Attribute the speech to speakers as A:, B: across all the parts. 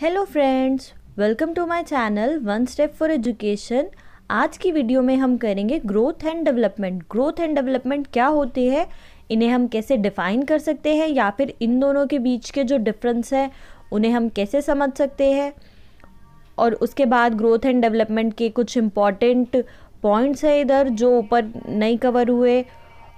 A: hello friends welcome to my channel one step for education आज की video में हम करेंगे growth and development growth and development क्या होती है इन्हें हम कैसे डिफ़ाइन कर सकते हैं या फिर इन दोनों के बीच के जो डिफरेंस है उन्हें हम कैसे समझ सकते हैं और उसके बाद ग्रोथ एंड डेवलपमेंट के कुछ इम्पॉर्टेंट पॉइंट्स हैं इधर जो ऊपर नहीं कवर हुए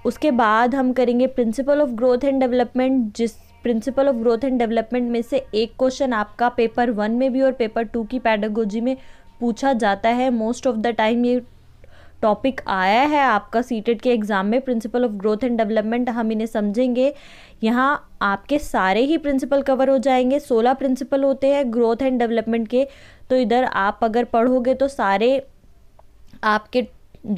A: उसके बाद हम करेंगे principle of growth and development जिस principle of growth and development में से एक क्वेश्चन आपका पेपर वन में भी और पेपर टू की पैडागोजी में पूछा जाता है मोस्ट ऑफ द टाइम ये टॉपिक आया है आपका सीटेड के एग्ज़ाम में principle of growth and development हम इन्हें समझेंगे यहाँ आपके सारे ही प्रिंसिपल कवर हो जाएंगे सोलह प्रिंसिपल होते हैं ग्रोथ एंड डेवलपमेंट के तो इधर आप अगर पढ़ोगे तो सारे आपके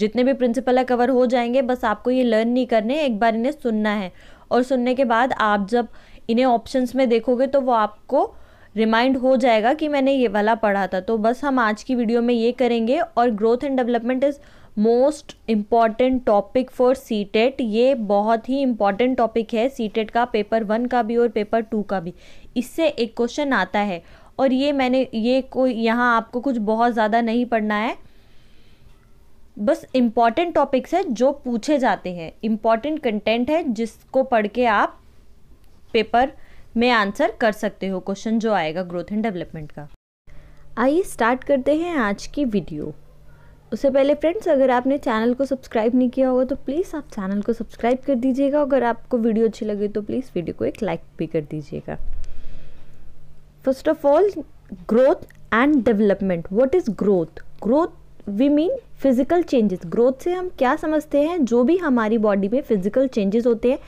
A: जितने भी प्रिंसिपल है कवर हो जाएंगे बस आपको ये लर्न नहीं करने एक बार इन्हें सुनना है और सुनने के बाद आप जब इन्हें ऑप्शंस में देखोगे तो वो आपको रिमाइंड हो जाएगा कि मैंने ये वाला पढ़ा था तो बस हम आज की वीडियो में ये करेंगे और growth and development is most important topic for C TET ये बहुत ही इम्पॉर्टेंट टॉपिक है सी टेट e का पेपर वन का भी और पेपर टू का भी इससे एक क्वेश्चन आता है और ये मैंने ये कोई यहाँ आपको कुछ बहुत ज़्यादा नहीं पढ़ना है बस इम्पॉर्टेंट टॉपिक्स है जो पूछे जाते हैं इम्पॉर्टेंट कंटेंट है जिसको पढ़ के आप पेपर में आंसर कर सकते हो क्वेश्चन जो आएगा ग्रोथ एंड डेवलपमेंट का आइए स्टार्ट करते हैं आज की वीडियो उससे पहले फ्रेंड्स अगर आपने चैनल को सब्सक्राइब नहीं किया होगा तो प्लीज़ आप चैनल को सब्सक्राइब कर दीजिएगा अगर आपको वीडियो अच्छी लगे तो प्लीज़ वीडियो को एक लाइक भी कर दीजिएगा first of all growth and development what is growth growth we mean physical changes growth से हम क्या समझते हैं जो भी हमारी बॉडी में फिजिकल चेंजेस होते हैं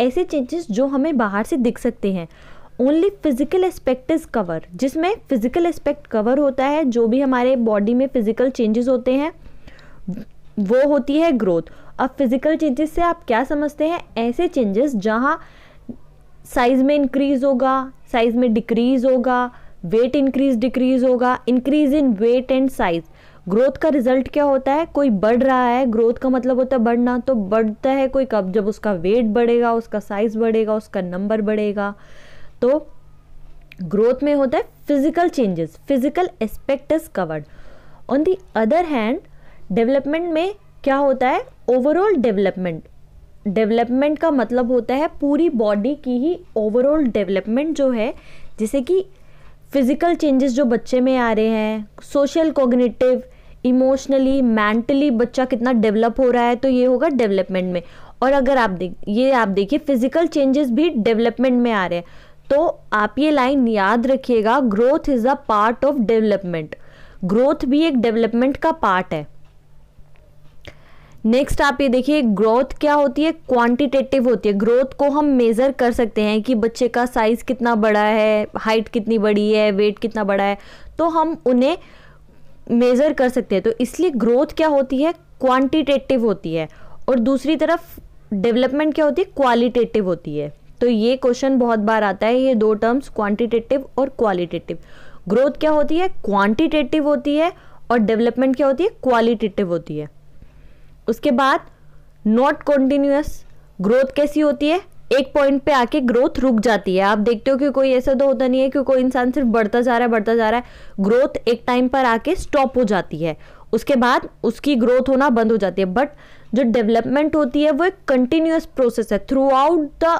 A: ऐसे चेंजेस जो हमें बाहर से दिख सकते हैं only physical aspect is cover जिसमें फिजिकल एस्पेक्ट कवर होता है जो भी हमारे बॉडी में फिजिकल चेंजेस होते हैं वो होती है ग्रोथ अब फिजिकल चेंजेस से आप क्या समझते हैं ऐसे चेंजेस जहाँ साइज़ में इंक्रीज़ होगा साइज़ में डिक्रीज़ होगा वेट इंक्रीज डिक्रीज़ होगा increase in weight and size growth का रिजल्ट क्या होता है कोई बढ़ रहा है ग्रोथ का मतलब होता है बढ़ना तो बढ़ता है कोई कब जब उसका वेट बढ़ेगा उसका साइज बढ़ेगा उसका नंबर बढ़ेगा तो ग्रोथ में होता है physical changes physical aspect is covered on the other hand development में क्या होता है ओवरऑल डेवलपमेंट डेवलपमेंट का मतलब होता है पूरी बॉडी की ही ओवरऑल डेवलपमेंट जो है जैसे कि फिज़िकल चेंजेस जो बच्चे में आ रहे हैं सोशल कोग्निटिव इमोशनली मेंटली बच्चा कितना डेवलप हो रहा है तो ये होगा डेवलपमेंट में और अगर आप देख ये आप देखिए फिजिकल चेंजेस भी डेवलपमेंट में आ रहे हैं तो आप ये लाइन याद रखिएगा growth is a part of development growth भी एक डेवलपमेंट का पार्ट है नेक्स्ट आप ये देखिए ग्रोथ क्या होती है क्वांटिटेटिव होती है ग्रोथ को हम मेज़र कर सकते हैं कि बच्चे का साइज़ कितना बड़ा है हाइट कितनी बड़ी है वेट कितना बड़ा है तो हम उन्हें मेज़र कर सकते हैं तो इसलिए ग्रोथ क्या होती है क्वांटिटेटिव होती है और दूसरी तरफ डेवलपमेंट क्या होती है क्वालिटेटिव होती है तो ये क्वेश्चन बहुत बार आता है ये दो टर्म्स क्वांटिटेटिव और क्वालिटेटिव ग्रोथ क्या होती है क्वांटिटेटिव होती है और डेवलपमेंट क्या होती है क्वालिटेटिव होती है उसके बाद नॉट कॉन्टिन्यूस ग्रोथ कैसी होती है एक पॉइंट पे आके ग्रोथ रुक जाती है आप देखते हो कि कोई ऐसा तो होता नहीं है कि कोई इंसान सिर्फ बढ़ता जा रहा है बढ़ता जा रहा है ग्रोथ एक टाइम पर आके स्टॉप हो जाती है उसके बाद उसकी ग्रोथ होना बंद हो जाती है बट जो डेवलपमेंट होती है वो एक कंटिन्यूस प्रोसेस है थ्रू आउट द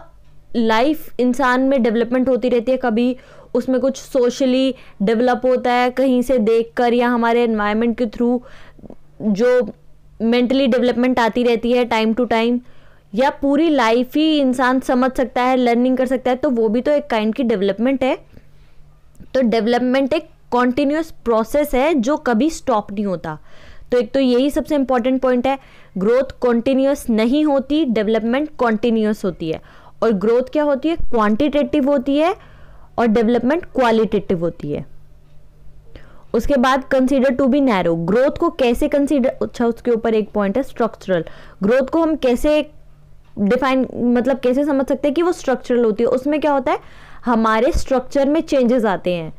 A: लाइफ इंसान में डेवलपमेंट होती रहती है कभी उसमें कुछ सोशली डेवलप होता है कहीं से कर या हमारे एनवायरमेंट के थ्रू जो मेंटली डेवलपमेंट आती रहती है टाइम टू टाइम या पूरी लाइफ ही इंसान समझ सकता है लर्निंग कर सकता है तो वो भी तो एक काइंड की डेवलपमेंट है तो डेवलपमेंट एक कॉन्टिन्यूस प्रोसेस है जो कभी स्टॉप नहीं होता तो एक तो यही सबसे इंपॉर्टेंट पॉइंट है ग्रोथ कॉन्टिन्यूस नहीं होती डेवलपमेंट कॉन्टिन्यूस होती है और ग्रोथ क्या होती है क्वांटिटेटिव होती है और डेवलपमेंट क्वालिटेटिव होती है उसके बाद consider to be narrow growth को कैसे कंसीडर अच्छा उसके ऊपर एक पॉइंट है स्ट्रक्चरल ग्रोथ को हम कैसे डिफाइन मतलब कैसे समझ सकते हैं कि वो स्ट्रक्चरल होती है उसमें क्या होता है हमारे स्ट्रक्चर में चेंजेस आते हैं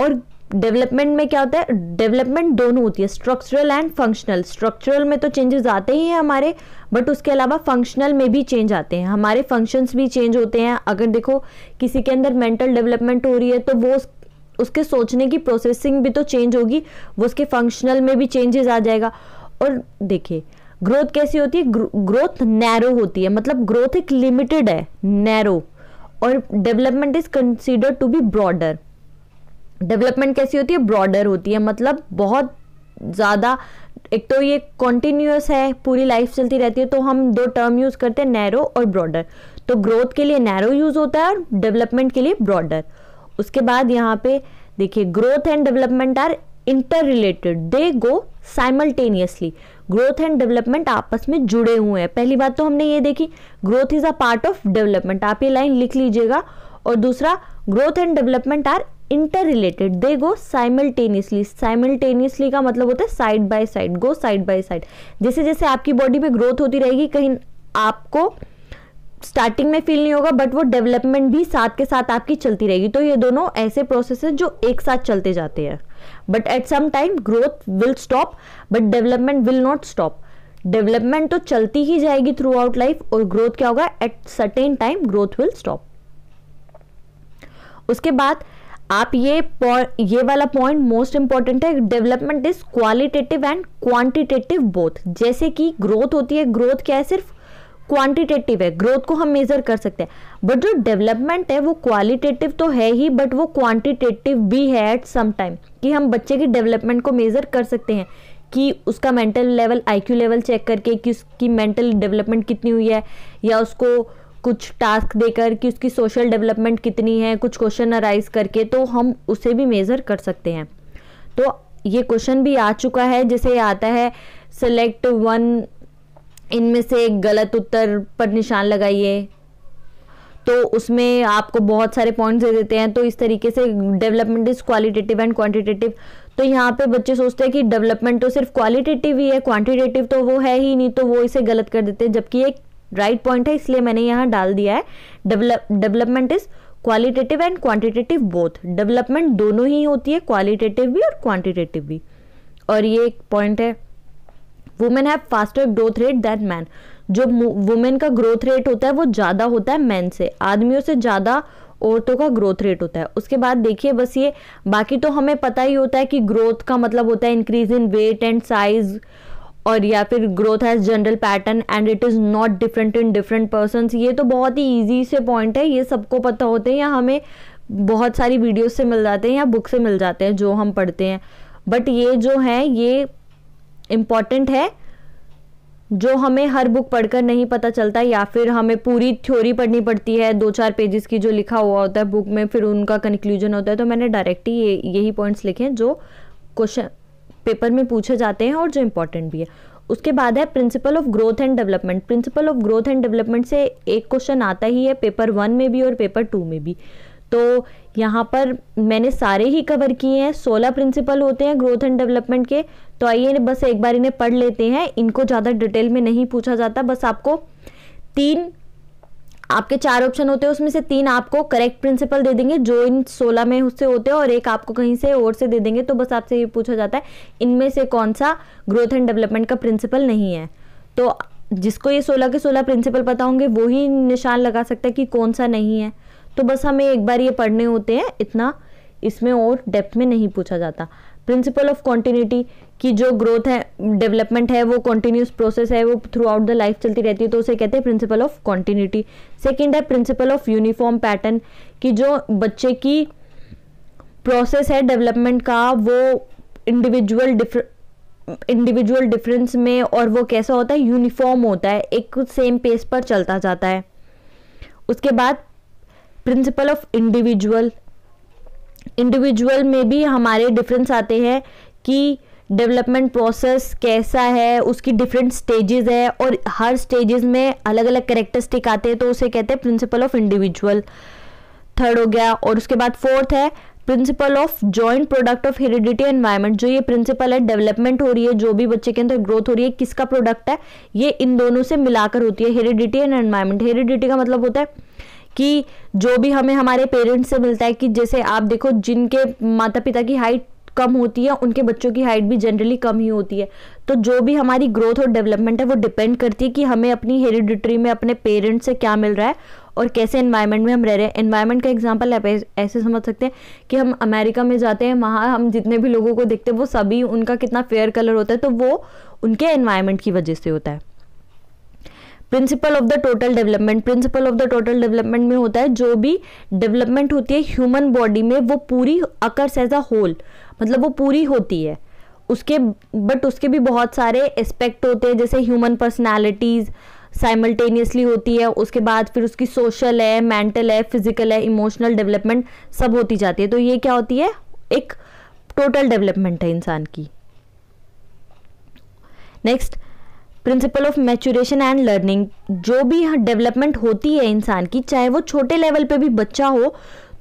A: और डेवलपमेंट में क्या होता है डेवलपमेंट दोनों होती है स्ट्रक्चरल एंड फंक्शनल स्ट्रक्चरल में तो चेंजेस आते ही हैं हमारे बट उसके अलावा फंक्शनल में भी चेंज आते हैं हमारे फंक्शंस भी चेंज होते हैं अगर देखो किसी के अंदर मेंटल डेवलपमेंट हो रही है तो वो उसके सोचने की प्रोसेसिंग भी तो चेंज होगी वो उसके फंक्शनल में भी चेंजेस आ जाएगा और देखिए ग्रोथ कैसी होती है ग्रोथ नैरो होती है मतलब ग्रोथ एक लिमिटेड है नैरो और development is consider to be broader development कैसी होती है ब्रॉडर होती है मतलब बहुत ज़्यादा एक तो ये कॉन्टीन्यूस है पूरी लाइफ चलती रहती है तो हम दो टर्म यूज़ करते हैं नैरो और ब्रॉडर तो ग्रोथ के लिए नैरो यूज़ होता है और डेवलपमेंट के लिए ब्रॉडर उसके बाद यहाँ पे देखिए growth and development are interrelated they go simultaneously growth and development आपस में जुड़े हुए हैं पहली बात तो हमने ये देखी growth is a part of development आप ये लाइन लिख लीजिएगा और दूसरा growth and development are interrelated they go simultaneously simultaneously का मतलब होता है side by side go side by side जैसे जैसे आपकी बॉडी में ग्रोथ होती रहेगी कहीं आपको स्टार्टिंग में फील नहीं होगा बट वो डेवलपमेंट भी साथ के साथ आपकी चलती रहेगी तो ये दोनों ऐसे प्रोसेस जो एक साथ चलते जाते हैं but at some time growth will stop but development will not stop development तो चलती ही जाएगी थ्रू आउट लाइफ और ग्रोथ क्या होगा at certain time growth will stop उसके बाद आप ये ये वाला पॉइंट मोस्ट इंपॉर्टेंट है development is qualitative and quantitative both जैसे कि ग्रोथ होती है ग्रोथ क्या है सिर्फ क्वांटिटेटिव है ग्रोथ को हम मेजर कर सकते हैं बट जो डेवलपमेंट है वो क्वालिटेटिव तो है ही बट वो क्वांटिटेटिव भी है एट सम टाइम कि हम बच्चे की डेवलपमेंट को मेजर कर सकते हैं कि उसका mental level IQ level check करके कि उसकी मेंटल डेवलपमेंट कितनी हुई है या उसको कुछ टास्क देकर कि उसकी सोशल डेवलपमेंट कितनी है कुछ क्वेश्चन अराइज करके तो हम उसे भी मेज़र कर सकते हैं तो ये क्वेश्चन भी आ चुका है जैसे आता है सेलेक्ट वन इनमें से एक गलत उत्तर पर निशान लगाइए तो उसमें आपको बहुत सारे पॉइंट्स दे देते हैं तो इस तरीके से development is qualitative and quantitative तो यहाँ पे बच्चे सोचते हैं कि डेवलपमेंट तो सिर्फ क्वालिटेटिव ही है क्वांटिटेटिव तो वो है ही नहीं तो वो इसे गलत कर देते हैं जबकि एक राइट पॉइंट है इसलिए मैंने यहाँ डाल दिया है development is qualitative and quantitative both development दोनों ही होती है क्वालिटेटिव भी और क्वांटिटेटिव भी और ये एक पॉइंट है women have faster growth rate than man जो वुमेन का ग्रोथ रेट होता है वो ज़्यादा होता है मैन से आदमियों से ज़्यादा औरतों का ग्रोथ रेट होता है उसके बाद देखिए बस ये बाकी तो हमें पता ही होता है कि ग्रोथ का मतलब होता है increase in weight and size और या फिर growth has general pattern and it is not different in different person ये तो बहुत ही ईजी से पॉइंट है ये सबको पता होते हैं या हमें बहुत सारी वीडियोस से मिल जाते हैं या बुक से मिल जाते हैं जो हम पढ़ते हैं बट ये जो है ये इम्पॉर्टेंट है जो हमें हर बुक पढ़कर नहीं पता चलता या फिर हमें पूरी थ्योरी पढ़नी पड़ती है दो चार पेजेस की जो लिखा हुआ होता है बुक में फिर उनका कंक्लूजन होता है तो मैंने डायरेक्ट ही ये यही पॉइंट्स लिखे हैं जो क्वेश्चन पेपर में पूछे जाते हैं और जो इम्पोर्टेंट भी है उसके बाद है principle of growth and development principle of growth and development से एक क्वेश्चन आता ही है पेपर वन में भी और पेपर टू में भी तो यहाँ पर मैंने सारे ही कवर किए हैं सोलह प्रिंसिपल होते हैं ग्रोथ एंड डेवलपमेंट के तो आइए बस एक बार इन्हें पढ़ लेते हैं इनको ज़्यादा डिटेल में नहीं पूछा जाता बस आपको तीन आपके चार ऑप्शन होते हैं उसमें से तीन आपको करेक्ट प्रिंसिपल दे देंगे जो इन सोलह में उससे होते हैं और एक आपको कहीं से और से दे देंगे तो बस आपसे ये पूछा जाता है इनमें से कौन सा ग्रोथ एंड डेवलपमेंट का प्रिंसिपल नहीं है तो जिसको ये सोलह के सोलह प्रिंसिपल पता होंगे वो निशान लगा सकता है कि कौन सा नहीं है तो बस हमें एक बार ये पढ़ने होते हैं इतना इसमें और डेप्थ में नहीं पूछा जाता प्रिंसिपल ऑफ कॉन्टीन्यूटी की जो ग्रोथ है डेवलपमेंट है वो कॉन्टीन्यूस प्रोसेस है वो थ्रू आउट द लाइफ चलती रहती है तो उसे कहते हैं प्रिंसिपल ऑफ कॉन्टीन्यूटी सेकेंड है प्रिंसिपल ऑफ यूनिफॉर्म पैटर्न कि जो बच्चे की प्रोसेस है डेवलपमेंट का वो इंडिविजुअल डिफर इंडिविजुअल डिफरेंस में और वो कैसा होता है यूनिफॉर्म होता है एक सेम पेस पर चलता जाता है उसके बाद प्रिंसिपल ऑफ इंडिविजुअल इंडिविजुअल में भी हमारे डिफरेंस आते हैं कि डेवलपमेंट प्रोसेस कैसा है उसकी डिफरेंट स्टेजेस है और हर स्टेजेस में अलग अलग करेक्टरिस्टिक आते हैं तो उसे कहते हैं प्रिंसिपल ऑफ इंडिविजुअल थर्ड हो गया और उसके बाद फोर्थ है principle of joint product of heredity environment जो ये प्रिंसिपल है डेवलपमेंट हो रही है जो भी बच्चे के अंदर ग्रोथ हो रही है किसका प्रोडक्ट है ये इन दोनों से मिलाकर होती है हेरिडिटी एंड एनवायरमेंट हेरिडिटी का मतलब होता है कि जो भी हमें हमारे पेरेंट्स से मिलता है कि जैसे आप देखो जिनके माता पिता की हाइट कम होती है उनके बच्चों की हाइट भी जनरली कम ही होती है तो जो भी हमारी ग्रोथ और डेवलपमेंट है वो डिपेंड करती है कि हमें अपनी हेरिडिट्री में अपने पेरेंट्स से क्या मिल रहा है और कैसे इन्वायरमेंट में हम रह रहे हैं इन्वायरमेंट का एग्जाम्पल आप ऐसे समझ सकते हैं कि हम अमेरिका में जाते हैं वहाँ हम जितने भी लोगों को देखते हैं वो सभी उनका कितना फेयर कलर होता है तो वो उनके इन्वायरमेंट की वजह से होता है principle of the total development principle of the total development में होता है जो भी डेवलपमेंट होती है ह्यूमन बॉडी में वो पूरी अकर्स एज अ होल मतलब वो पूरी होती है उसके बट उसके भी बहुत सारे एस्पेक्ट होते हैं जैसे ह्यूमन पर्सनैलिटीज़ साइमल्टेनियसली होती है उसके बाद फिर उसकी सोशल है मेंटल है फिजिकल है इमोशनल डेवलपमेंट सब होती जाती है तो ये क्या होती है एक टोटल डेवलपमेंट है इंसान की next principle of maturation and learning जो भी डेवलपमेंट होती है इंसान की चाहे वो छोटे लेवल पे भी बच्चा हो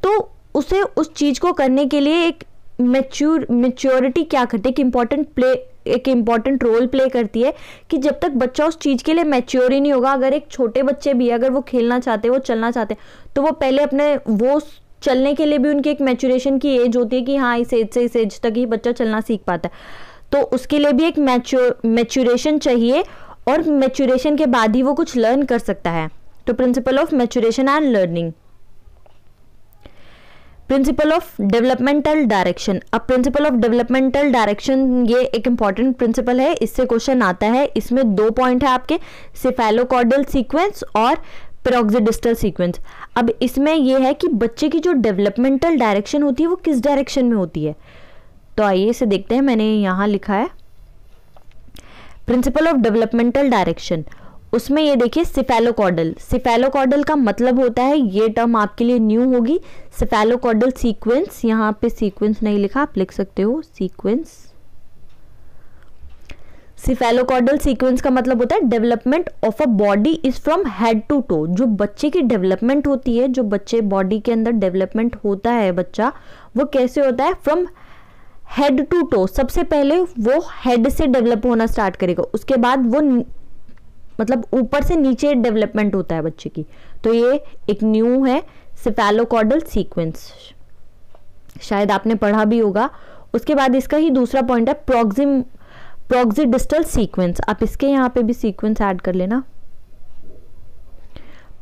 A: तो उसे उस चीज़ को करने के लिए एक मेच्योर मेच्योरिटी क्या करती है एक इम्पॉर्टेंट प्ले एक इम्पॉर्टेंट रोल प्ले करती है कि जब तक बच्चा उस चीज़ के लिए मैच्योर ही नहीं होगा अगर एक छोटे बच्चे भी अगर वो खेलना चाहते हैं वो चलना चाहते हैं तो वो पहले अपने वो चलने के लिए भी उनकी एक मैचुरेशन की एज होती है कि हाँ इस एज से इस एज तक ही बच्चा चलना सीख पाता है तो उसके लिए भी एक मैच्योर मैच्योरेशन चाहिए और मैच्योरेशन के बाद ही वो कुछ लर्न कर सकता है तो principle of maturation and learning principle of developmental direction अब प्रिंसिपल ऑफ डेवलपमेंटल डायरेक्शन ये एक इंपॉर्टेंट प्रिंसिपल है इससे क्वेश्चन आता है इसमें दो पॉइंट है आपके सिफेलोकॉर्डल सीक्वेंस और प्रोक्सिडिस्टल सीक्वेंस अब इसमें यह है कि बच्चे की जो डेवलपमेंटल डायरेक्शन होती है वो किस डायरेक्शन में होती है तो आइए इसे देखते हैं मैंने यहाँ लिखा है प्रिंसिपल ऑफ डेवलपमेंटल डायरेक्शन उसमें ये देखिए सिफेलोकॉडल सिफेलोकॉडल का मतलब होता है ये टर्म आपके लिए न्यू होगी सिफेलोकॉडल सीक्वेंस यहाँ पे सीक्वेंस नहीं लिखा आप लिख सकते हो सीक्वेंस सिफेलोकॉडल सीक्वेंस का मतलब होता है development of a body is from head to toe जो बच्चे की डेवलपमेंट होती है जो बच्चे बॉडी के अंदर डेवलपमेंट होता है बच्चा वो कैसे होता है फ्रॉम हेड टू टो सबसे पहले वो हेड से डेवलप होना स्टार्ट करेगा उसके बाद वो मतलब ऊपर से नीचे डेवलपमेंट होता है बच्चे की तो ये एक न्यू है सिफेलोकॉडल सीक्वेंस शायद आपने पढ़ा भी होगा उसके बाद इसका ही दूसरा पॉइंट है प्रोक्सिम प्रोक्सिडिस्टल सीक्वेंस आप इसके यहाँ पे भी सीक्वेंस ऐड कर लेना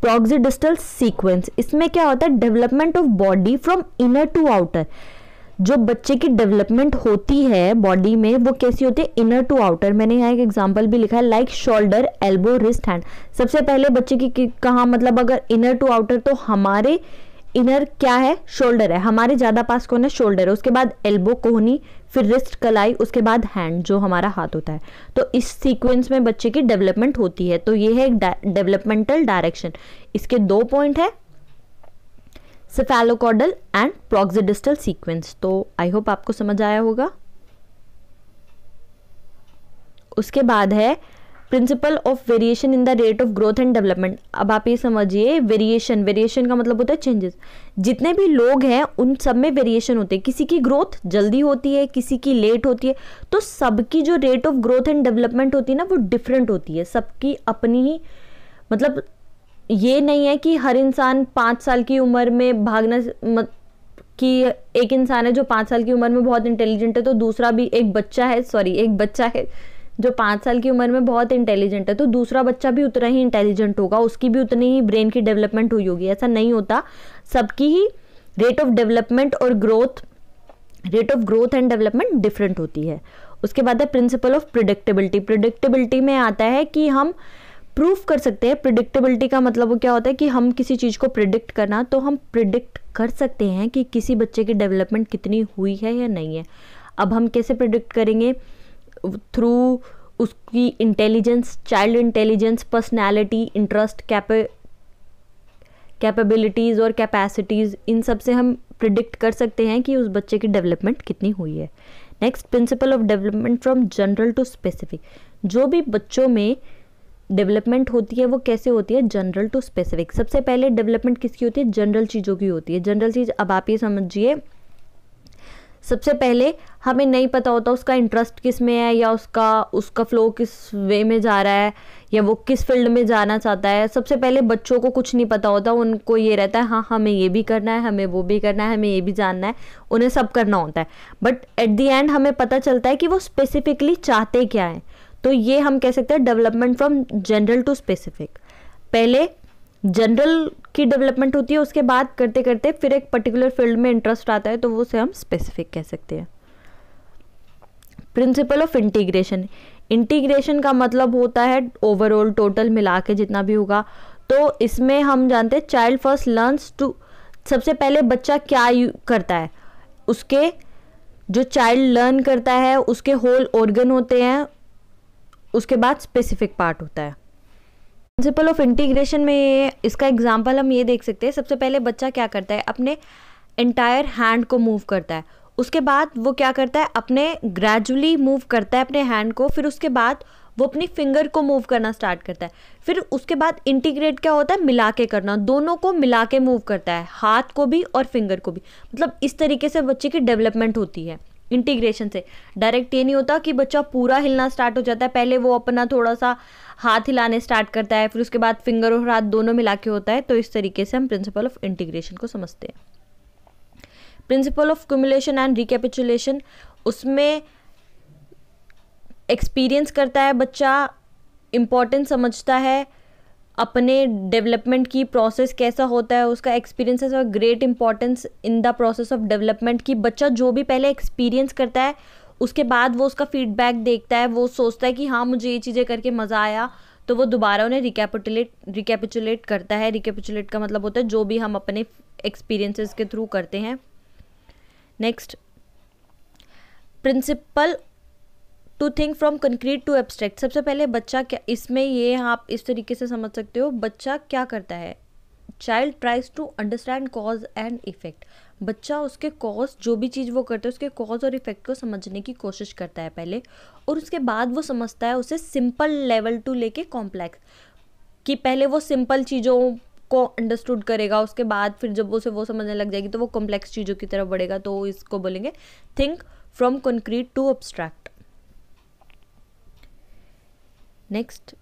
A: प्रोक्सिडिस्टल सीक्वेंस इसमें क्या होता है development of body from inner to outer जो बच्चे की डेवलपमेंट होती है बॉडी में वो कैसी होती है इनर टू आउटर मैंने यहाँ एक एग्जाम्पल भी लिखा है like shoulder elbow wrist hand सबसे पहले बच्चे की कहाँ मतलब अगर इनर टू आउटर तो हमारे इनर क्या है शोल्डर है हमारे ज़्यादा पास कौन है शोल्डर है उसके बाद एल्बो कोहनी फिर रिस्ट कलाई उसके बाद हैंड जो हमारा हाथ होता है तो इस सीक्वेंस में बच्चे की डेवलपमेंट होती है तो ये है एक डेवलपमेंटल डायरेक्शन इसके दो पॉइंट है सेफेलोकॉडल एंड प्रोक्सिडिस्टल सीक्वेंस तो आई होप आपको समझ आया होगा उसके बाद है principle of variation in the rate of growth and development अब आप ये समझिए वेरिएशन वेरिएशन का मतलब होता है चेंजेस जितने भी लोग हैं उन सब में वेरिएशन होते हैं किसी की ग्रोथ जल्दी होती है किसी की लेट होती है तो सबकी जो rate of growth and development होती है ना वो डिफरेंट होती है सबकी अपनी ही मतलब ये नहीं है कि हर इंसान पाँच साल की उम्र में भागना मत कि एक इंसान है जो पाँच साल की उम्र में बहुत इंटेलिजेंट है तो दूसरा भी एक बच्चा है सॉरी एक बच्चा है जो पाँच साल की उम्र में बहुत इंटेलिजेंट है तो दूसरा बच्चा भी उतना ही इंटेलिजेंट होगा उसकी भी उतनी ही ब्रेन की डेवलपमेंट हुई होगी ऐसा नहीं होता सबकी ही रेट ऑफ डेवलपमेंट और growth rate of growth and development different होती है उसके बाद है प्रिंसिपल ऑफ प्रिडिक्टेबिलिटी प्रिडिक्टेबिलिटी में आता है कि हम प्रूफ कर सकते हैं प्रिडिक्टेबिलिटी का मतलब वो क्या होता है कि हम किसी चीज़ को प्रिडिक्ट करना तो हम प्रिडिक्ट कर सकते हैं कि किसी बच्चे की डेवलपमेंट कितनी हुई है या नहीं है अब हम कैसे प्रिडिक्ट करेंगे थ्रू उसकी intelligence child intelligence personality interest कैपे कैपेबिलिटीज़ और कैपेसिटीज़ इन सब से हम प्रिडिक्ट कर सकते हैं कि उस बच्चे की डेवलपमेंट कितनी हुई है next principle of development from general to specific जो भी बच्चों में डेवलपमेंट होती है वो कैसे होती है जनरल टू स्पेसिफिक सबसे पहले डेवलपमेंट किसकी होती है जनरल चीज़ों की होती है जनरल चीज़ अब आप ये समझिए सबसे पहले हमें नहीं पता होता उसका इंटरेस्ट किस में है या उसका उसका फ्लो किस वे में जा रहा है या वो किस फील्ड में जाना चाहता है सबसे पहले बच्चों को कुछ नहीं पता होता उनको ये रहता है हाँ हमें ये भी करना है हमें वो भी करना है हमें ये भी जानना है उन्हें सब करना होता है बट एट दी एंड हमें पता चलता है कि वो स्पेसिफिकली चाहते क्या हैं तो ये हम कह सकते हैं development from general to specific पहले जनरल की डेवलपमेंट होती है उसके बाद करते करते फिर एक पर्टिकुलर फील्ड में इंटरेस्ट आता है तो वो उसे हम स्पेसिफिक कह सकते हैं प्रिंसिपल ऑफ इंटीग्रेशन इंटीग्रेशन का मतलब होता है ओवरऑल टोटल मिला के जितना भी होगा तो इसमें हम जानते हैं चाइल्ड फर्स्ट लर्नस टू सबसे पहले बच्चा क्या करता है उसके जो चाइल्ड लर्न करता है उसके होल ऑर्गन होते हैं उसके बाद स्पेसिफिक पार्ट होता है प्रिंसिपल ऑफ इंटीग्रेशन में इसका एग्जाम्पल हम ये देख सकते हैं सबसे पहले बच्चा क्या करता है अपने एंटायर हैंड को मूव करता है उसके बाद वो क्या करता है अपने ग्रेजुअली मूव करता है अपने हैंड को फिर उसके बाद वो अपनी फिंगर को मूव करना स्टार्ट करता है फिर उसके बाद इंटीग्रेट क्या होता है मिला के करना दोनों को मिला के मूव करता है हाथ को भी और फिंगर को भी मतलब इस तरीके से बच्चे की डेवलपमेंट होती है इंटीग्रेशन से डायरेक्ट ये नहीं होता कि बच्चा पूरा हिलना स्टार्ट हो जाता है पहले वो अपना थोड़ा सा हाथ हिलाने स्टार्ट करता है फिर उसके बाद फिंगर और हाथ दोनों मिला के होता है तो इस तरीके से हम प्रिंसिपल ऑफ इंटीग्रेशन को समझते हैं principle of cumulation and recapitulation उसमें एक्सपीरियंस करता है बच्चा इम्पोर्टेंट समझता है अपने डेवलपमेंट की प्रोसेस कैसा होता है उसका experience has great importance in the process of development कि बच्चा जो भी पहले एक्सपीरियंस करता है उसके बाद वो उसका फीडबैक देखता है वो सोचता है कि हाँ मुझे ये चीज़ें करके मज़ा आया तो वो दोबारा उन्हें रिकैपिटुलेट रिकेपिचुलेट करता है रिकेपिचुलेट का मतलब होता है जो भी हम अपने एक्सपीरियंसेस के थ्रू करते हैं next principle to think from concrete to abstract सबसे पहले बच्चा क्या इसमें ये आप इस तरीके से समझ सकते हो बच्चा क्या करता है child tries to understand cause and effect बच्चा उसके कॉज जो भी चीज़ वो करता है उसके कॉज और इफेक्ट को समझने की कोशिश करता है पहले और उसके बाद वो समझता है उसे सिंपल लेवल टू लेके कॉम्प्लेक्स कि पहले वो सिंपल चीज़ों को अंडरस्टूड करेगा उसके बाद फिर जब उसे वो समझने लग जाएगी तो वो कॉम्प्लेक्स चीज़ों की तरफ बढ़ेगा तो इसको बोलेंगे think from concrete to abstract next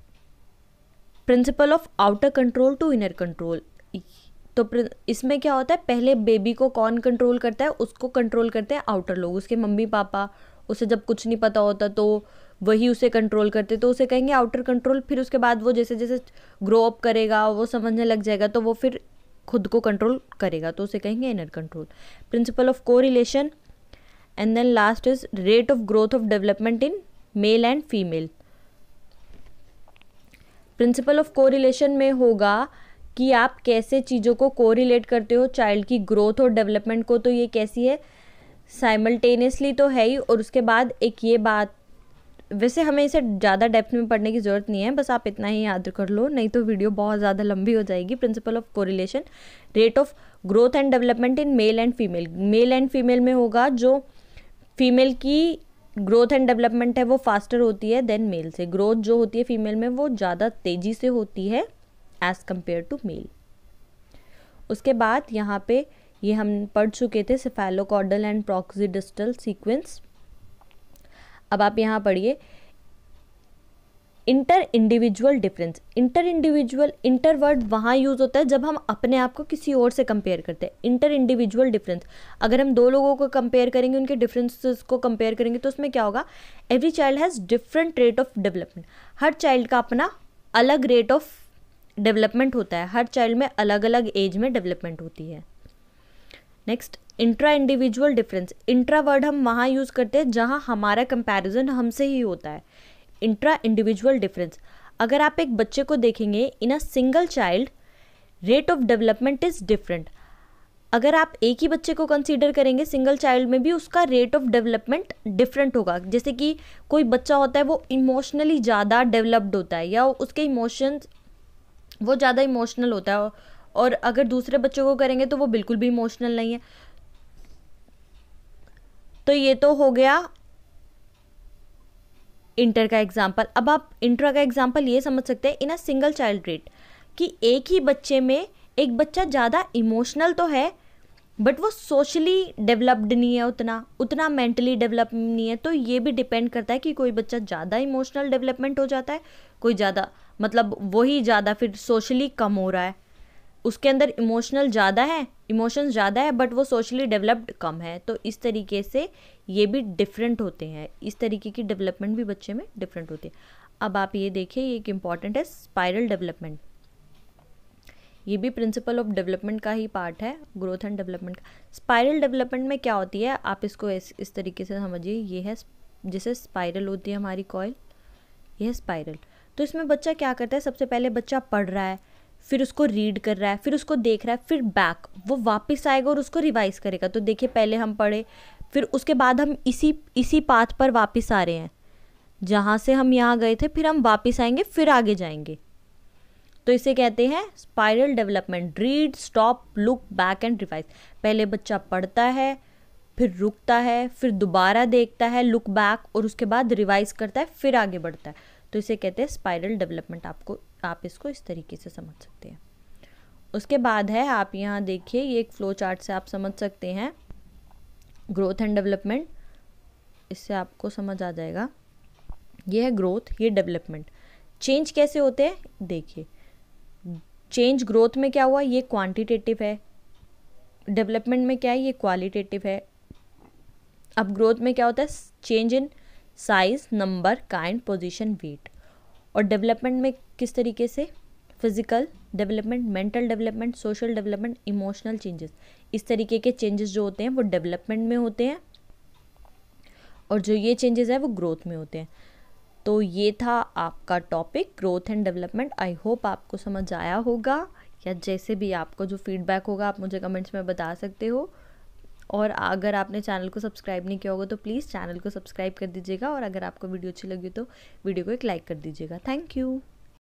A: principle of outer control to inner control तो इसमें क्या होता है पहले बेबी को कौन कंट्रोल करता है उसको कंट्रोल करते हैं आउटर लोग उसके मम्मी पापा उसे जब कुछ नहीं पता होता तो वही उसे कंट्रोल करते तो उसे कहेंगे आउटर कंट्रोल फिर उसके बाद वो जैसे जैसे ग्रो अप करेगा वो समझने लग जाएगा तो वो फिर खुद को कंट्रोल करेगा तो उसे कहेंगे inner control principle of correlation and then last is rate of growth of development in male and female principle of correlation में होगा कि आप कैसे चीज़ों को कोरिलेट करते हो चाइल्ड की ग्रोथ और डेवलपमेंट को तो ये कैसी है साइमल्टेनियसली तो है ही और उसके बाद एक ये बात वैसे हमें इसे ज़्यादा डेप्थ में पढ़ने की ज़रूरत नहीं है बस आप इतना ही याद कर लो नहीं तो वीडियो बहुत ज़्यादा लंबी हो जाएगी principle of correlation rate of growth and development in male and female male and female में होगा जो फीमेल की ग्रोथ एंड डेवलपमेंट है वो फास्टर होती है देन मेल से ग्रोथ जो होती है फीमेल में वो ज़्यादा तेज़ी से होती है एज़ कम्पेयर टू मेल उसके बाद यहाँ पे ये हम पढ़ चुके थे सिफेलोकॉडल एंड प्रोक्सीडिस्टल सीक्वेंस अब आप यहाँ पढ़िए inter individual difference inter individual inter word वहाँ यूज़ होता है जब हम अपने आप को किसी और से कंपेयर करते हैं इंटर इंडिविजुअल डिफरेंस अगर हम दो लोगों को कंपेयर करेंगे उनके डिफरेंसेस को कंपेयर करेंगे तो उसमें क्या होगा every child has different rate of development हर चाइल्ड का अपना अलग रेट ऑफ डेवलपमेंट होता है हर चाइल्ड में अलग अलग एज में डेवलपमेंट होती है next intra individual difference intra word हम वहाँ यूज़ करते हैं जहाँ हमारा कंपेरिजन हमसे ही होता है इंट्रा इंडिविजुअल डिफरेंस अगर आप एक बच्चे को देखेंगे in a single child rate of development is different अगर आप एक ही बच्चे को कंसीडर करेंगे सिंगल चाइल्ड में भी उसका रेट ऑफ डेवलपमेंट डिफरेंट होगा जैसे कि कोई बच्चा होता है वो इमोशनली ज़्यादा डेवलप्ड होता है या उसके इमोशंस वो ज़्यादा इमोशनल होता है और अगर दूसरे बच्चों को करेंगे तो वो बिल्कुल भी इमोशनल नहीं है तो ये तो हो गया इंटर का एग्जाम्पल अब आप इंटर का एग्जाम्पल ये समझ सकते हैं in a single child rate कि एक ही बच्चे में एक बच्चा ज़्यादा इमोशनल तो है बट वो सोशली डेवलप्ड नहीं है उतना उतना मेंटली डेवलप नहीं है तो ये भी डिपेंड करता है कि कोई बच्चा ज़्यादा इमोशनल डेवलपमेंट हो जाता है कोई ज़्यादा मतलब वही ज़्यादा फिर सोशली कम हो रहा है उसके अंदर इमोशनल ज़्यादा है इमोशंस ज़्यादा है बट वो सोशली डेवलप्ड कम है तो इस तरीके से ये भी डिफरेंट होते हैं इस तरीके की डेवलपमेंट भी बच्चे में डिफरेंट होती है अब आप ये देखिए ये एक इम्पॉर्टेंट है स्पायरल डेवलपमेंट ये भी प्रिंसिपल ऑफ डेवलपमेंट का ही पार्ट है ग्रोथ एंड डेवलपमेंट का स्पायरल डेवलपमेंट में क्या होती है आप इसको इस, इस तरीके से समझिए ये है जैसे स्पायरल होती है हमारी कॉयल ये है स्पायरल तो इसमें बच्चा क्या करता है सबसे पहले बच्चा पढ़ रहा है फिर उसको रीड कर रहा है फिर उसको देख रहा है फिर बैक वो वापस आएगा और उसको रिवाइज करेगा तो देखिए पहले हम पढ़े फिर उसके बाद हम इसी इसी पाथ पर वापस आ रहे हैं जहाँ से हम यहाँ गए थे फिर हम वापस आएंगे फिर आगे जाएंगे तो इसे कहते हैं spiral development read stop look back and revise पहले बच्चा पढ़ता है फिर रुकता है फिर दोबारा देखता है लुक बैक और उसके बाद रिवाइज करता है फिर आगे बढ़ता है तो इसे कहते हैं स्पाइरल डेवलपमेंट आपको आप इसको इस तरीके से समझ सकते हैं उसके बाद है आप यहाँ देखिए ये एक फ्लो चार्ट से आप समझ सकते हैं ग्रोथ एंड डेवलपमेंट इससे आपको समझ आ जाएगा ये है ग्रोथ ये डेवलपमेंट चेंज कैसे होते हैं देखिए चेंज ग्रोथ में क्या हुआ ये क्वांटिटेटिव है डेवलपमेंट में क्या है ये क्वालिटेटिव है अब ग्रोथ में क्या होता है change in size number kind position weight और डेवलपमेंट में किस तरीके से physical development mental development social development emotional changes इस तरीके के चेंजेस जो होते हैं वो डेवलपमेंट में होते हैं और जो ये चेंजेस है वो ग्रोथ में होते हैं तो ये था आपका topic growth and development I hope आपको समझ आया होगा या जैसे भी आपको जो फीडबैक होगा आप मुझे कमेंट्स में बता सकते हो और अगर आपने चैनल को सब्सक्राइब नहीं किया होगा तो प्लीज़ चैनल को सब्सक्राइब कर दीजिएगा और अगर आपको वीडियो अच्छी लगी तो वीडियो को एक लाइक कर दीजिएगा थैंक यू